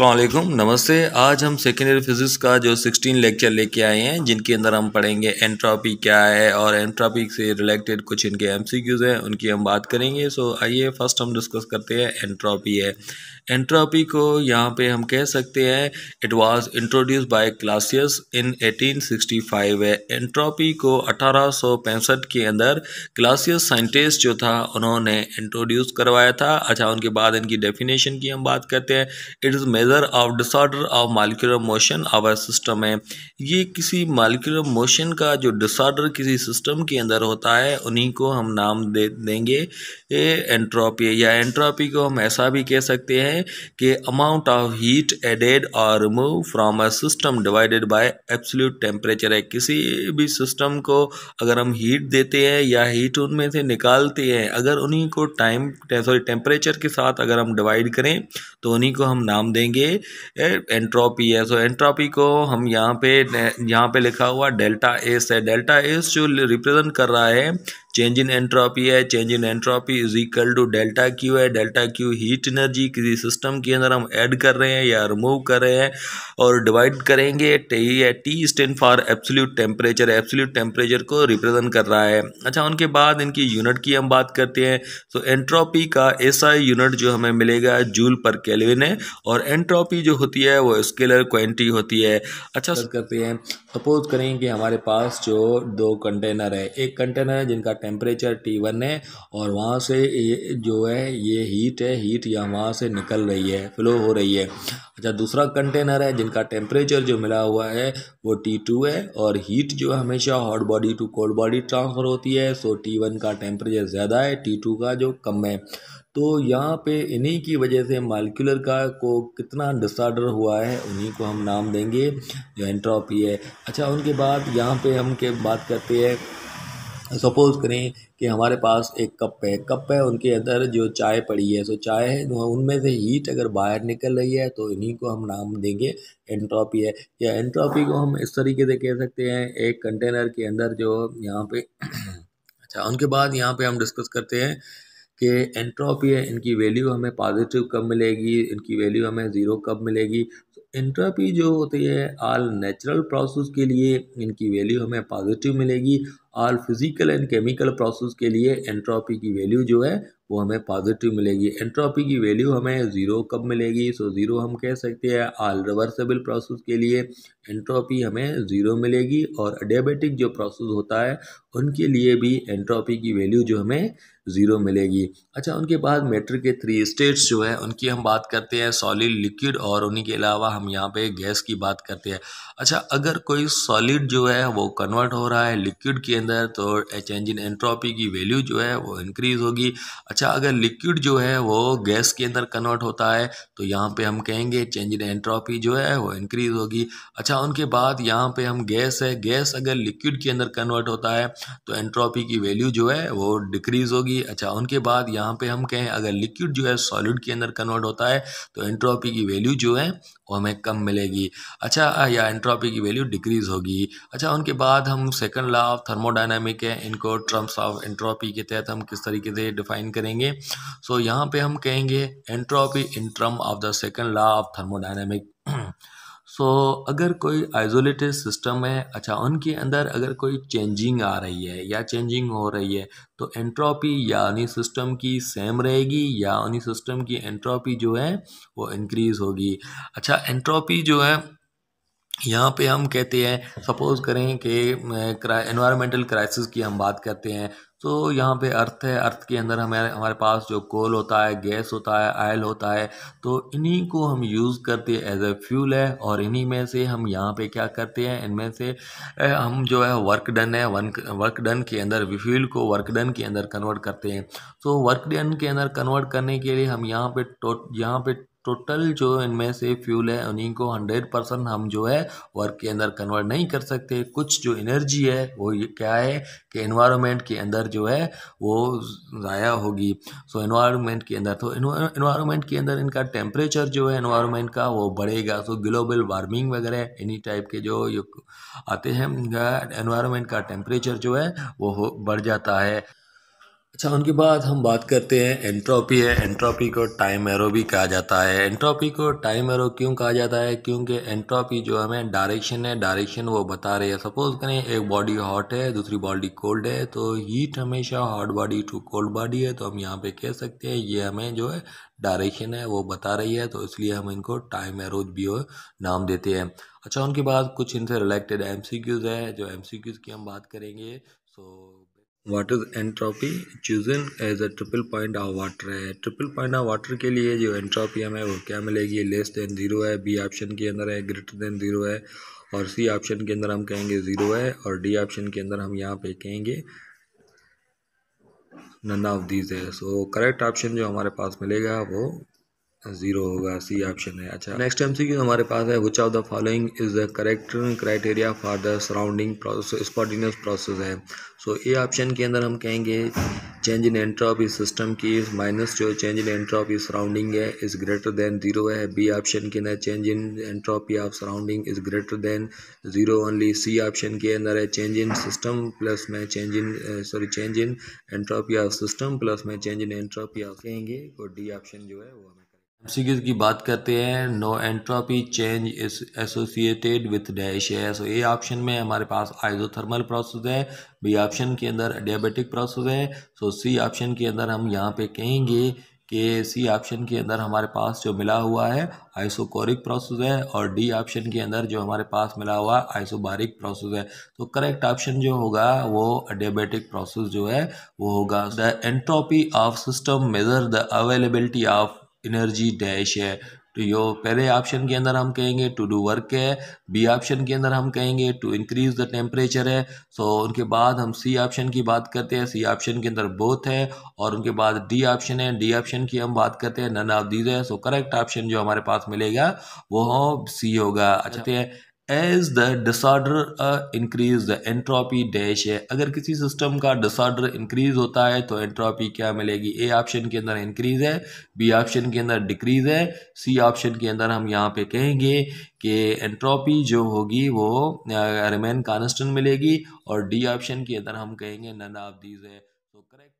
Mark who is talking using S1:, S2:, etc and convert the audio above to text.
S1: असलम नमस्ते आज हम सेकेंड ईयर फिज़िक्स का जो 16 लेक्चर लेके आए हैं जिनके अंदर हम पढ़ेंगे एंट्रॉपी क्या है और एंट्रॉपी से रिलेटेड कुछ इनके एमसीक्यूज़ हैं उनकी हम बात करेंगे सो आइए फर्स्ट हम डिस्कस करते हैं एंट्रॉपी है एंट्रोपी को यहाँ पे हम कह सकते हैं it was introduce by Clausius in 1865 है एंट्रोपी को अठारह के अंदर क्लासियस साइंटिस्ट जो था उन्होंने इंट्रोड्यूस करवाया था अच्छा उनके बाद इनकी डेफिनेशन की हम बात करते हैं it is measure of disorder of molecular motion our system है ये किसी मालिकुलर मोशन का जो डिसऑर्डर किसी सिस्टम के अंदर होता है उन्हीं को हम नाम दे देंगे एंट्रोपी या एंट्रोपी को हम ऐसा भी कह सकते हैं हैं कि अमाउंट ऑफ हीट एडेड और remove from a system divided by absolute temperature है किसी भी सिस्टम को अगर हम हीट देते हैं या हीट उनमें से निकालते हैं अगर उन्हीं को टाइम सॉरी टेम्परेचर के साथ अगर हम डिवाइड करें तो उन्हीं को हम नाम देंगे एंट्रोपी है सो एंट्रोपी को हम यहाँ पे यहाँ पे लिखा हुआ डेल्टा एस है डेल्टा एस जो रिप्रेजेंट कर रहा है चेंज इन एंट्रोपी है change in entropy is equal to delta Q है डेल्टा क्यू हीट एनर्जी किसी सिस्टम के अंदर हम ऐड कर रहे हैं या रिमूव कर रहे हैं और डिवाइड करेंगे या T stand for absolute temperature absolute temperature को रिप्रेजेंट कर रहा है अच्छा उनके बाद इनकी यूनिट की हम बात करते हैं तो एंट्रोपी का ऐसा यूनिट जो हमें मिलेगा जूल पर कैलविन है और एंट्रोपी जो होती है वो स्केलर क्वान्टिटी होती है अच्छा करते हैं सपोज करें कि हमारे पास जो दो कंटेनर है एक कंटेनर है जिनका टेम्परेचर टी वन है और वहाँ से जो है ये हीट है हीट या वहाँ से निकल रही है फ्लो हो रही है अच्छा दूसरा कंटेनर है जिनका टेम्परेचर जो मिला हुआ है वो टी टू है और हीट जो हमेशा hot body to cold body transfer होती है सो टी वन का टेम्परेचर ज़्यादा है टी टू का जो कम है तो यहाँ पे इन्हीं की वजह से मालिकुलर का को कितना डिसऑर्डर हुआ है उन्हीं को हम नाम देंगे जो एंट्रोपी है अच्छा उनके बाद यहाँ पे हम के बात करते हैं सपोज़ करें कि हमारे पास एक कप है कप है उनके अंदर जो चाय पड़ी है सो चाय है उनमें से हीट अगर बाहर निकल रही है तो इन्हीं को हम नाम देंगे एंट्रोपी है या एंट्रोपी को हम इस तरीके से कह सकते हैं एक कंटेनर के अंदर जो यहाँ पे अच्छा उनके बाद यहाँ पे हम डिस्कस करते हैं कि एंट्रोपी है इनकी वैल्यू हमें पॉजिटिव कब मिलेगी इनकी वैल्यू हमें ज़ीरो कब मिलेगी एंट्रोपी जो होती है आल नेचुरल प्रोसेस के लिए इनकी वैल्यू हमें पॉजिटिव मिलेगी all physical and chemical process के लिए एंट्रोपी की वैल्यू जो है वो हमें पॉजिटिव मिलेगी एंट्रोपी की वैल्यू हमें ज़ीरो कब मिलेगी सो ज़ीरो हम कह सकते हैं आल रिवर्सेबल प्रोसेस के लिए एंट्रोपी हमें ज़ीरो मिलेगी और अडेबेटिक जो प्रोसेस होता है उनके लिए भी एंट्रोपी की वैल्यू जो हमें ज़ीरो मिलेगी अच्छा उनके बाद मेटर के थ्री स्टेट्स जो है उनकी हम बात करते हैं सॉलिड लिक्विड और उन्हीं के अलावा हम यहाँ पे गैस की बात करते हैं अच्छा अगर कोई सॉलिड जो है वो कन्वर्ट हो रहा है लिक्विड के अंदर तो चेंज इन एंट्रोपी की वैल्यू जो है वो इंक्रीज़ होगी अच्छा अगर लिक्विड जो है वो गैस के अंदर कन्वर्ट होता है तो यहाँ पर हम कहेंगे चेंज इन एंट्रोपी जो है वो इंक्रीज़ होगी अच्छा उनके बाद यहाँ पर हम गैस है गैस अगर लिक्विड के अंदर कन्वर्ट होता है तो एंट्रोपी की वैल्यू जो है वो डिक्रीज़ होगी होगी अच्छा उनके बाद यहाँ पे हम कहें अगर लिक्विड जो है सॉलिड के अंदर कन्वर्ट होता है तो एंट्रोपी की वैल्यू जो है वो हमें कम मिलेगी अच्छा या एंट्रोपी की वैल्यू डिक्रीज़ होगी अच्छा उनके बाद हम सेकंड लॉ ऑफ थर्मोडाइनमिक है इनको ट्रम्स ऑफ एंट्रोपी के तहत हम किस तरीके से डिफाइन करेंगे सो यहाँ पर हम कहेंगे entropy in term of the second law of thermodynamic so so, अगर कोई आइसोलेटेड सिस्टम है अच्छा उनके अंदर अगर कोई चेंजिंग आ रही है या चेंजिंग हो रही है तो एंट्रोपी या उन्हीं सिस्टम की सेम रहेगी या उन्हीं सिस्टम की एंट्रोपी जो है वो इंक्रीज़ होगी अच्छा एंट्रोपी जो है यहाँ पे हम कहते हैं सपोज़ करें कि एनवायरमेंटल क्राइसिस की हम बात करते हैं तो यहाँ पे अर्थ है अर्थ के अंदर हमारे हमारे पास जो कोल होता है गैस होता है आयल होता है तो इन्हीं को हम यूज़ करते हैं एज ए फ्यूल है और इन्हीं में से हम यहाँ पे क्या करते हैं इनमें से हम जो है वर्क डन है वर्क डन के अंदर फ्यूल को वर्क डन के अंदर कन्वर्ट करते हैं तो वर्क डन के अंदर कन्वर्ट करने के लिए हम यहाँ पे टोट यहाँ पे टोटल जो इनमें से फ्यूल है उन्हीं को हंड्रेड परसेंट हम जो है वर्क के अंदर कन्वर्ट नहीं कर सकते कुछ जो एनर्जी है वो क्या है कि इन्वायरमेंट के अंदर जो है वो ज़ाया होगी सो so, इन्वायरमेंट के अंदर तो इन्वायरमेंट के अंदर इनका टेम्परेचर जो है इन्वायरमेंट का वो बढ़ेगा सो ग्लोबल वार्मिंग वगैरह इन्हीं टाइप के जो आते हैं इन्वायरमेंट का टेम्परेचर जो है वो बढ़ जाता है अच्छा उनके बाद हम बात करते हैं एंट्रोपी है एंट्रोपी को टाइम एरो भी कहा जाता है एंट्रोपी को टाइम एरो क्यों कहा जाता है क्योंकि एंट्रोपी जो हमें डायरेक्शन है डायरेक्शन वो बता रही है सपोज करें एक बॉडी हॉट है दूसरी बॉडी कोल्ड है तो हीट हमेशा hot body to cold body है तो हम यहाँ पे कह सकते हैं ये हमें जो है डायरेक्शन है वो बता रही है तो इसलिए हम इनको टाइम एरोज भी नाम देते हैं अच्छा उनके बाद कुछ इनसे रिलेटेड एम है जो एम की हम बात करेंगे so what is entropy chosen as a triple point of water है ट्रिपल पॉइंट ऑफ वाटर के लिए जो एंट्रॉपी हमें वो क्या मिलेगी लेस देन ज़ीरो है बी ऑप्शन के अंदर है ग्रेटर देन ज़ीरो है और सी ऑप्शन के अंदर हम कहेंगे ज़ीरो है और डी ऑप्शन के अंदर हम यहाँ पे कहेंगे नन ऑफ दीज है सो करेक्ट ऑप्शन जो हमारे पास मिलेगा वो जीरो होगा सी ऑप्शन है अच्छा नेक्स्ट एम सी हमारे पास है which of the following is the correct criteria for the surrounding process spontaneous process है सो ए ऑप्शन के अंदर हम कहेंगे चेंज इन एंट्रॉपी सिस्टम की माइनस जो चेंज इन एंट्रॉपी सराउंडिंग है इज ग्रेटर देन जीरो है बी ऑप्शन के अंदर change in entropy of surrounding is greater than zero only C option के अंदर है चेंज इन सिस्टम प्लस में change in sorry change in entropy of system plus में change in entropy of कहेंगे और D option जो है वो हमें एमसीक्यूज की बात करते हैं no entropy change is associated with dash है सो ए ऑप्शन में हमारे पास आइजोथर्मल प्रोसेस है बी ऑप्शन के अंदर डायबिटिक प्रोसेस है सो सी ऑप्शन के अंदर हम यहाँ पे कहेंगे कि सी ऑप्शन के अंदर हमारे पास जो मिला हुआ है आइसोकोरिक प्रोसेस है और डी ऑप्शन के अंदर जो हमारे पास मिला हुआ है आइसोबारिक प्रोसेस है तो करेक्ट ऑप्शन जो होगा वो डेबेटिक प्रोसेस जो है वो होगा the entropy of system measure the availability of energy dash है तो यो पहले ऑप्शन के अंदर हम कहेंगे टू डू वर्क है बी ऑप्शन के अंदर हम कहेंगे टू इंक्रीज द टेम्परेचर है सो उनके बाद हम सी ऑप्शन की बात करते हैं सी ऑप्शन के अंदर बोथ है और उनके बाद डी ऑप्शन है डी ऑप्शन की हम बात करते हैं नन ऑफ दीज है सो करेक्ट ऑप्शन जो हमारे पास मिलेगा वो हो सी होगा अच्छा as the disorder increase the entropy dash है अगर किसी सिस्टम का डिसऑर्डर इंक्रीज होता है तो एंट्रोपी क्या मिलेगी ए ऑप्शन के अंदर इंक्रीज है बी ऑप्शन के अंदर डिक्रीज है सी ऑप्शन के अंदर हम यहाँ पे कहेंगे कि एंट्रोपी जो होगी वो रिमेन uh, कॉन्स्टेंट मिलेगी और डी ऑप्शन के अंदर हम कहेंगे नन ऑफ दीज है तो करेक्ट